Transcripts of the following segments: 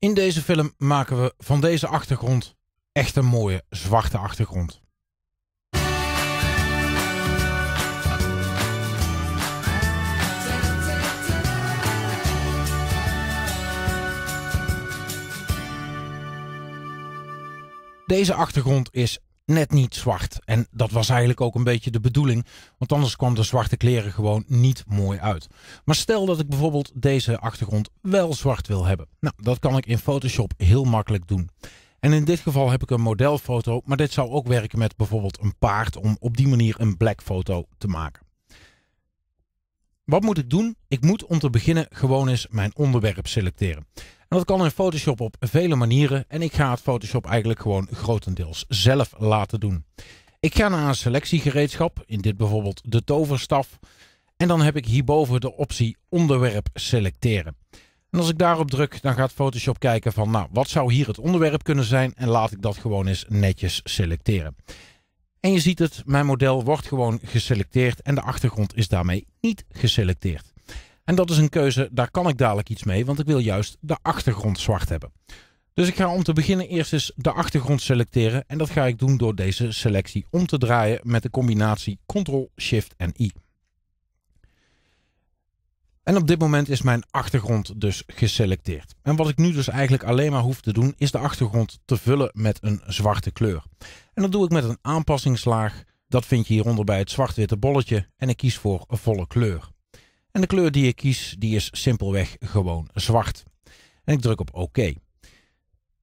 In deze film maken we van deze achtergrond echt een mooie zwarte achtergrond. Deze achtergrond is net niet zwart. En dat was eigenlijk ook een beetje de bedoeling, want anders kwam de zwarte kleren gewoon niet mooi uit. Maar stel dat ik bijvoorbeeld deze achtergrond wel zwart wil hebben. Nou, dat kan ik in Photoshop heel makkelijk doen. En in dit geval heb ik een modelfoto, maar dit zou ook werken met bijvoorbeeld een paard om op die manier een black foto te maken. Wat moet ik doen? Ik moet om te beginnen gewoon eens mijn onderwerp selecteren. En dat kan in Photoshop op vele manieren en ik ga het Photoshop eigenlijk gewoon grotendeels zelf laten doen. Ik ga naar een selectiegereedschap, in dit bijvoorbeeld de toverstaf. En dan heb ik hierboven de optie onderwerp selecteren. En als ik daarop druk, dan gaat Photoshop kijken van, nou, wat zou hier het onderwerp kunnen zijn? En laat ik dat gewoon eens netjes selecteren. En je ziet het, mijn model wordt gewoon geselecteerd en de achtergrond is daarmee niet geselecteerd. En dat is een keuze, daar kan ik dadelijk iets mee, want ik wil juist de achtergrond zwart hebben. Dus ik ga om te beginnen eerst eens de achtergrond selecteren en dat ga ik doen door deze selectie om te draaien met de combinatie Ctrl, Shift en I. En op dit moment is mijn achtergrond dus geselecteerd. En wat ik nu dus eigenlijk alleen maar hoef te doen, is de achtergrond te vullen met een zwarte kleur. En dat doe ik met een aanpassingslaag. Dat vind je hieronder bij het zwart-witte bolletje. En ik kies voor een volle kleur. En de kleur die ik kies, die is simpelweg gewoon zwart. En ik druk op oké. OK.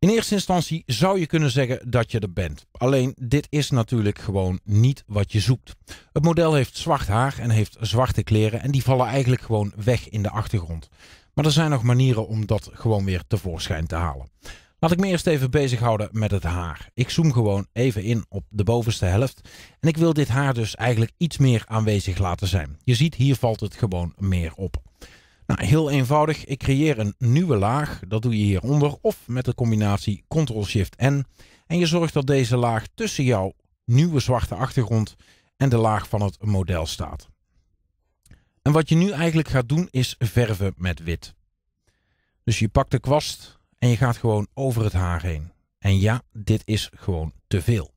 In eerste instantie zou je kunnen zeggen dat je er bent. Alleen dit is natuurlijk gewoon niet wat je zoekt. Het model heeft zwart haar en heeft zwarte kleren en die vallen eigenlijk gewoon weg in de achtergrond. Maar er zijn nog manieren om dat gewoon weer tevoorschijn te halen. Laat ik me eerst even bezighouden met het haar. Ik zoom gewoon even in op de bovenste helft. En ik wil dit haar dus eigenlijk iets meer aanwezig laten zijn. Je ziet, hier valt het gewoon meer op. Nou, heel eenvoudig, ik creëer een nieuwe laag. Dat doe je hieronder of met de combinatie Ctrl-Shift-N. En je zorgt dat deze laag tussen jouw nieuwe zwarte achtergrond en de laag van het model staat. En wat je nu eigenlijk gaat doen is verven met wit. Dus je pakt de kwast en je gaat gewoon over het haar heen. En ja, dit is gewoon te veel.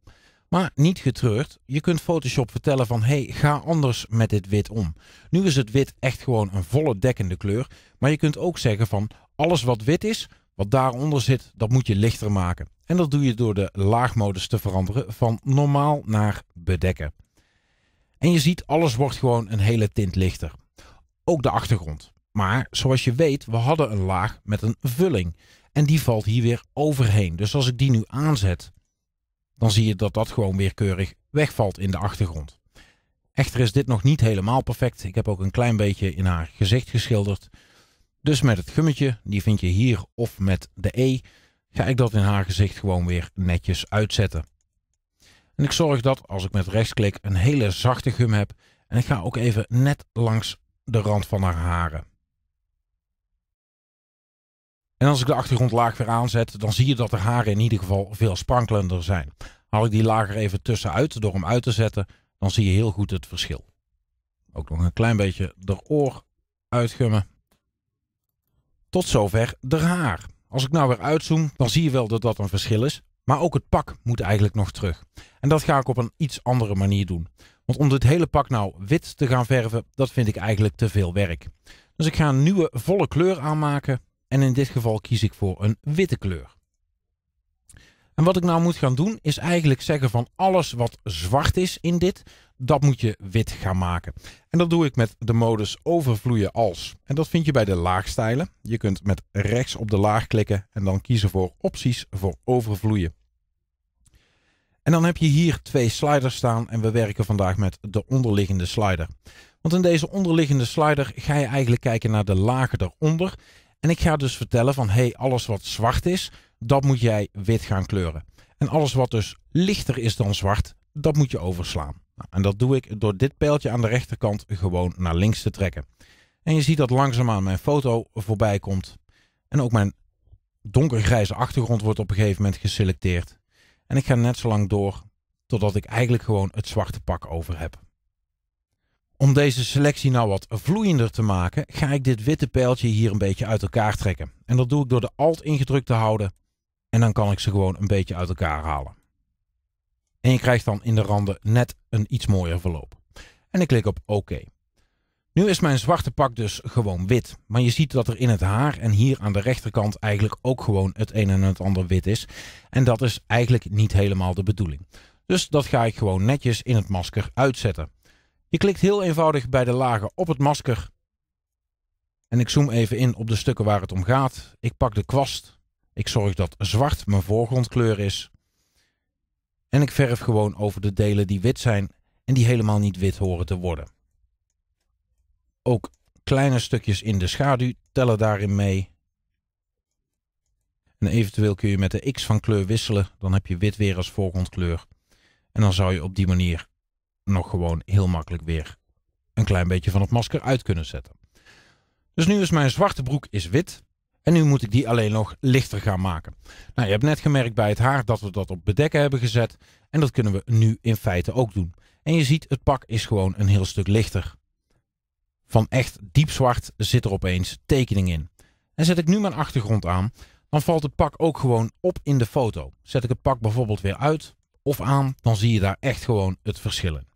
Maar niet getreurd, je kunt Photoshop vertellen van hey, ga anders met dit wit om. Nu is het wit echt gewoon een volle dekkende kleur, maar je kunt ook zeggen van alles wat wit is, wat daaronder zit, dat moet je lichter maken. En dat doe je door de laagmodus te veranderen van normaal naar bedekken. En je ziet, alles wordt gewoon een hele tint lichter. Ook de achtergrond. Maar zoals je weet, we hadden een laag met een vulling. En die valt hier weer overheen. Dus als ik die nu aanzet dan zie je dat dat gewoon weer keurig wegvalt in de achtergrond. Echter is dit nog niet helemaal perfect. Ik heb ook een klein beetje in haar gezicht geschilderd. Dus met het gummetje, die vind je hier of met de E, ga ik dat in haar gezicht gewoon weer netjes uitzetten. En ik zorg dat als ik met rechtsklik een hele zachte gum heb. En ik ga ook even net langs de rand van haar haren. En als ik de achtergrond laag weer aanzet, dan zie je dat de haren in ieder geval veel sprankelender zijn. Haal ik die lager even tussenuit door hem uit te zetten, dan zie je heel goed het verschil. Ook nog een klein beetje de oor uitgummen. Tot zover de haar. Als ik nou weer uitzoom, dan zie je wel dat dat een verschil is. Maar ook het pak moet eigenlijk nog terug. En dat ga ik op een iets andere manier doen. Want om dit hele pak nou wit te gaan verven, dat vind ik eigenlijk te veel werk. Dus ik ga een nieuwe volle kleur aanmaken en in dit geval kies ik voor een witte kleur. En wat ik nou moet gaan doen is eigenlijk zeggen van alles wat zwart is in dit, dat moet je wit gaan maken. En dat doe ik met de modus overvloeien als. En dat vind je bij de laagstijlen. Je kunt met rechts op de laag klikken en dan kiezen voor opties voor overvloeien. En dan heb je hier twee sliders staan en we werken vandaag met de onderliggende slider. Want in deze onderliggende slider ga je eigenlijk kijken naar de lagen eronder. En ik ga dus vertellen van hey, alles wat zwart is, dat moet jij wit gaan kleuren. En alles wat dus lichter is dan zwart, dat moet je overslaan. Nou, en dat doe ik door dit pijltje aan de rechterkant gewoon naar links te trekken. En je ziet dat langzaamaan mijn foto voorbij komt. En ook mijn donkergrijze achtergrond wordt op een gegeven moment geselecteerd. En ik ga net zo lang door totdat ik eigenlijk gewoon het zwarte pak over heb. Om deze selectie nou wat vloeiender te maken, ga ik dit witte pijltje hier een beetje uit elkaar trekken. En dat doe ik door de alt ingedrukt te houden. En dan kan ik ze gewoon een beetje uit elkaar halen. En je krijgt dan in de randen net een iets mooier verloop. En ik klik op OK. Nu is mijn zwarte pak dus gewoon wit. Maar je ziet dat er in het haar en hier aan de rechterkant eigenlijk ook gewoon het een en het ander wit is. En dat is eigenlijk niet helemaal de bedoeling. Dus dat ga ik gewoon netjes in het masker uitzetten. Je klikt heel eenvoudig bij de lagen op het masker. En ik zoom even in op de stukken waar het om gaat. Ik pak de kwast. Ik zorg dat zwart mijn voorgrondkleur is. En ik verf gewoon over de delen die wit zijn en die helemaal niet wit horen te worden. Ook kleine stukjes in de schaduw tellen daarin mee. En eventueel kun je met de X van kleur wisselen. Dan heb je wit weer als voorgrondkleur. En dan zou je op die manier nog gewoon heel makkelijk weer een klein beetje van het masker uit kunnen zetten. Dus nu is mijn zwarte broek is wit. En nu moet ik die alleen nog lichter gaan maken. Nou, je hebt net gemerkt bij het haar dat we dat op bedekken hebben gezet. En dat kunnen we nu in feite ook doen. En je ziet, het pak is gewoon een heel stuk lichter. Van echt diep zwart zit er opeens tekening in. En zet ik nu mijn achtergrond aan, dan valt het pak ook gewoon op in de foto. Zet ik het pak bijvoorbeeld weer uit of aan, dan zie je daar echt gewoon het verschil in.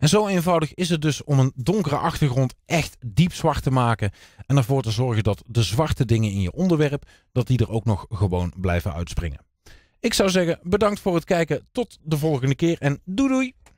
En zo eenvoudig is het dus om een donkere achtergrond echt diep zwart te maken en ervoor te zorgen dat de zwarte dingen in je onderwerp, dat die er ook nog gewoon blijven uitspringen. Ik zou zeggen, bedankt voor het kijken, tot de volgende keer en doei doei!